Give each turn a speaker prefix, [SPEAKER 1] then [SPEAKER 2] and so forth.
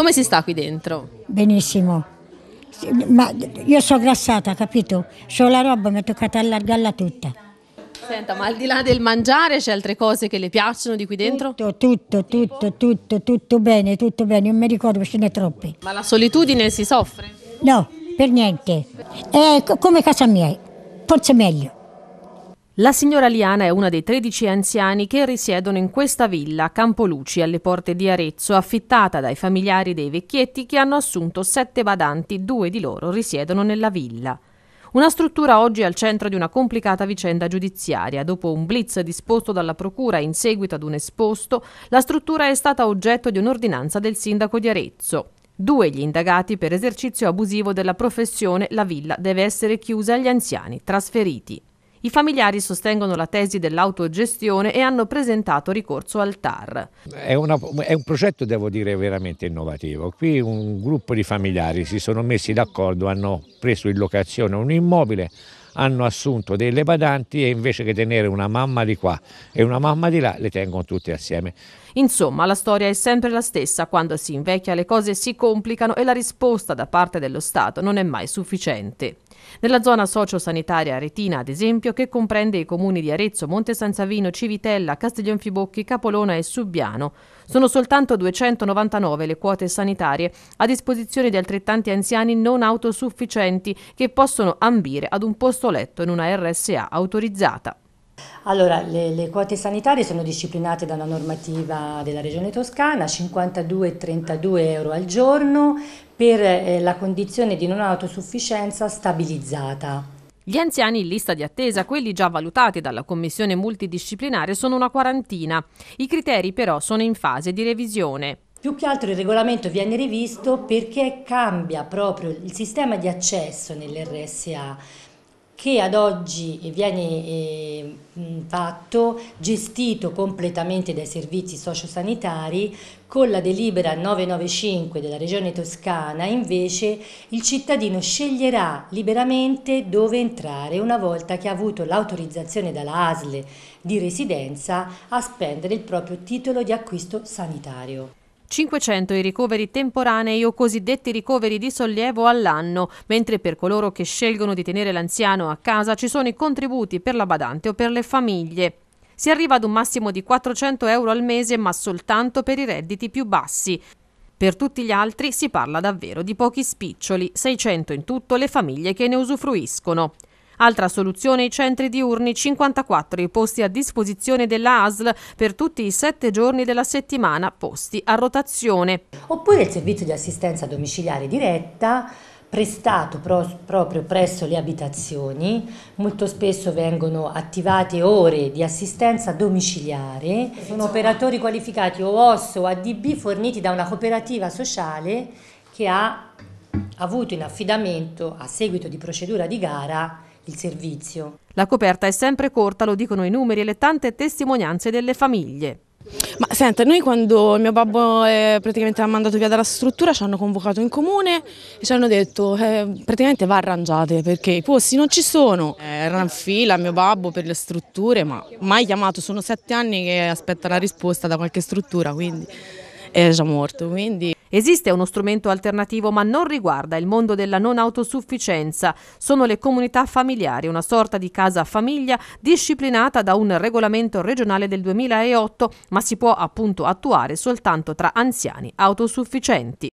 [SPEAKER 1] Come si sta qui dentro?
[SPEAKER 2] Benissimo. Ma io sono grassata, capito? Ho la roba, mi è toccata allargarla tutta.
[SPEAKER 1] Senta, ma al di là
[SPEAKER 2] del mangiare c'è altre cose che le piacciono di qui dentro? Tutto, tutto, tutto, tutto, tutto bene, tutto bene. Non mi ricordo, ce ne troppe.
[SPEAKER 1] Ma la solitudine si soffre?
[SPEAKER 2] No, per niente. È eh, come casa mia, forse meglio. La signora Liana è
[SPEAKER 1] una dei 13 anziani che risiedono in questa villa a Campoluci alle porte di Arezzo, affittata dai familiari dei vecchietti che hanno assunto sette badanti, due di loro risiedono nella villa. Una struttura oggi al centro di una complicata vicenda giudiziaria. Dopo un blitz disposto dalla Procura in seguito ad un esposto, la struttura è stata oggetto di un'ordinanza del sindaco di Arezzo. Due gli indagati per esercizio abusivo della professione, la villa deve essere chiusa agli anziani trasferiti. I familiari sostengono la tesi dell'autogestione e hanno presentato ricorso al TAR.
[SPEAKER 2] È, una, è un progetto, devo
[SPEAKER 1] dire, veramente innovativo. Qui un gruppo di familiari si sono messi d'accordo, hanno preso in locazione un immobile hanno assunto delle badanti e invece che tenere una mamma di qua e una mamma di là le tengono tutte assieme. Insomma, la storia è sempre la stessa, quando si invecchia le cose si complicano e la risposta da parte dello Stato non è mai sufficiente. Nella zona sociosanitaria Retina, ad esempio, che comprende i comuni di Arezzo, Monte San Savino, Civitella, Castiglionfibocchi, Capolona e Subbiano, sono soltanto 299 le quote sanitarie a disposizione di altrettanti anziani non autosufficienti che possono ambire ad un posto posto letto in una RSA autorizzata.
[SPEAKER 2] Allora, le, le, quote sanitarie sono disciplinate dalla normativa della Regione Toscana, 52-32 euro al giorno per eh, la condizione di non autosufficienza stabilizzata.
[SPEAKER 1] Gli anziani in lista di attesa, quelli già valutati dalla commissione
[SPEAKER 2] multidisciplinare, sono una quarantina. I criteri però sono in fase di revisione. Più che altro il regolamento viene rivisto perché cambia proprio il sistema di accesso nell'RSA che ad oggi eh, viene eh, fatto, gestito completamente dai servizi sociosanitari, con la delibera 995 della Regione Toscana invece il cittadino sceglierà liberamente dove entrare una volta che ha avuto l'autorizzazione dalla ASL di residenza a spendere il proprio titolo di acquisto sanitario.
[SPEAKER 1] 500 i ricoveri temporanei o cosiddetti ricoveri di sollievo all'anno, mentre per coloro che scelgono di tenere l'anziano a casa ci sono i contributi per la badante o per le famiglie si arriva ad un massimo di 400 euro al mese, ma soltanto per i redditi più bassi. Per tutti gli altri si parla davvero di pochi spiccioli, 600 in tutto le famiglie che ne usufruiscono. Altra soluzione i centri diurni 54, i posti a disposizione della ASL per tutti i sette giorni della settimana, posti a rotazione.
[SPEAKER 2] Oppure il servizio di assistenza domiciliare diretta prestato pro, proprio presso le abitazioni, molto spesso vengono attivate ore di assistenza domiciliare, sono operatori qualificati o OS o ADB forniti da una cooperativa sociale che ha avuto in affidamento a seguito di procedura di gara il servizio.
[SPEAKER 1] La coperta è sempre corta, lo dicono i numeri e le tante testimonianze delle famiglie. Ma senta, noi quando mio babbo eh, praticamente ha mandato via dalla struttura ci hanno convocato in comune e ci hanno detto eh, praticamente va arrangiate perché i posti non ci sono. Eh, era in fila mio babbo per le strutture ma mai chiamato, sono sette anni che aspetta la risposta da qualche struttura quindi è già morto. Quindi. Esiste uno strumento alternativo ma non riguarda il mondo della non autosufficienza. Sono le comunità familiari, una sorta di casa famiglia disciplinata da un regolamento regionale del 2008 ma si può appunto attuare soltanto tra anziani autosufficienti.